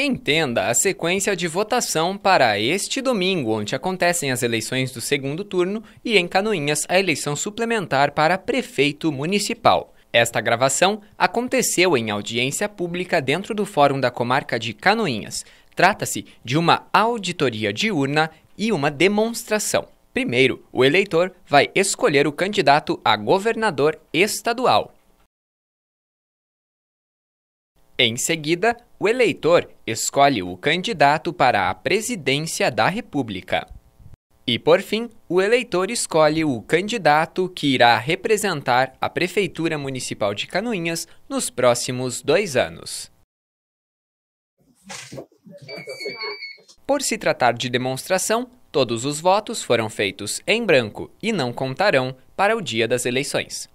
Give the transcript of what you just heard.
Entenda a sequência de votação para este domingo, onde acontecem as eleições do segundo turno e em Canoinhas a eleição suplementar para prefeito municipal. Esta gravação aconteceu em audiência pública dentro do Fórum da Comarca de Canoinhas. Trata-se de uma auditoria diurna e uma demonstração. Primeiro, o eleitor vai escolher o candidato a governador estadual. Em seguida, o eleitor escolhe o candidato para a presidência da República. E, por fim, o eleitor escolhe o candidato que irá representar a Prefeitura Municipal de Canoinhas nos próximos dois anos. Por se tratar de demonstração, todos os votos foram feitos em branco e não contarão para o dia das eleições.